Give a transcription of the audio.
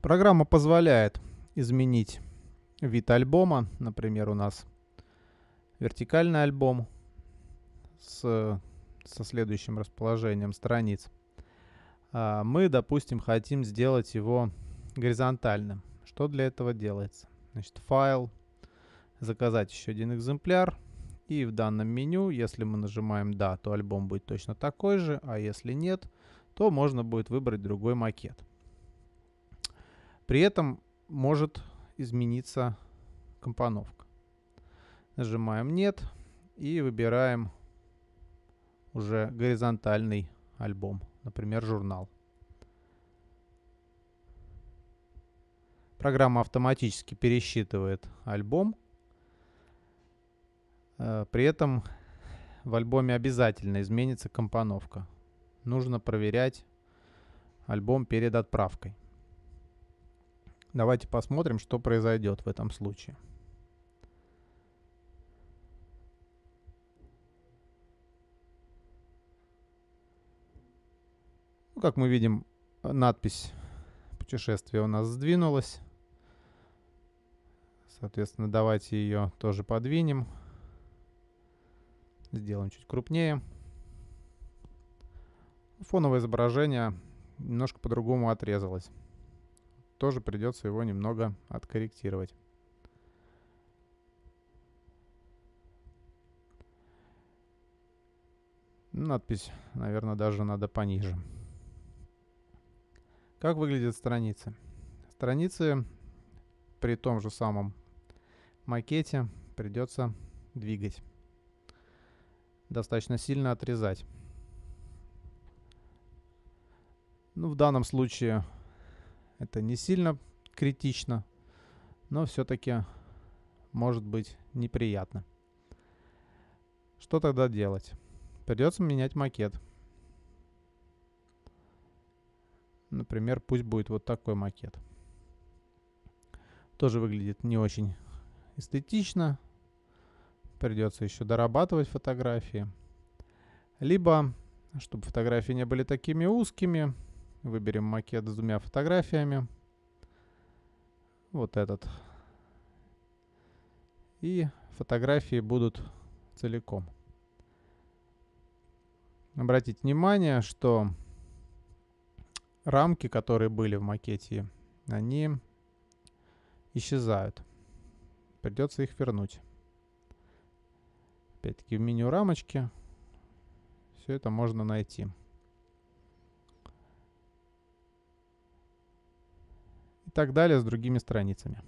Программа позволяет изменить вид альбома. Например, у нас вертикальный альбом с, со следующим расположением страниц. А, мы, допустим, хотим сделать его горизонтальным. Что для этого делается? Значит, файл, заказать еще один экземпляр. И в данном меню, если мы нажимаем «Да», то альбом будет точно такой же, а если нет, то можно будет выбрать другой макет. При этом может измениться компоновка. Нажимаем «Нет» и выбираем уже горизонтальный альбом, например, журнал. Программа автоматически пересчитывает альбом. Э, при этом в альбоме обязательно изменится компоновка. Нужно проверять альбом перед отправкой. Давайте посмотрим, что произойдет в этом случае. Ну, как мы видим, надпись путешествия у нас сдвинулась. Соответственно, давайте ее тоже подвинем. Сделаем чуть крупнее. Фоновое изображение немножко по-другому отрезалось тоже придется его немного откорректировать. Надпись, наверное, даже надо пониже. Как выглядят страницы? Страницы при том же самом макете придется двигать. Достаточно сильно отрезать. Ну, в данном случае это не сильно критично, но все-таки может быть неприятно. Что тогда делать? Придется менять макет. Например, пусть будет вот такой макет. Тоже выглядит не очень эстетично. Придется еще дорабатывать фотографии. Либо, чтобы фотографии не были такими узкими, Выберем макет с двумя фотографиями. Вот этот. И фотографии будут целиком. Обратите внимание, что рамки, которые были в макете, они исчезают. Придется их вернуть. Опять-таки в меню рамочки все это можно найти. и так далее с другими страницами.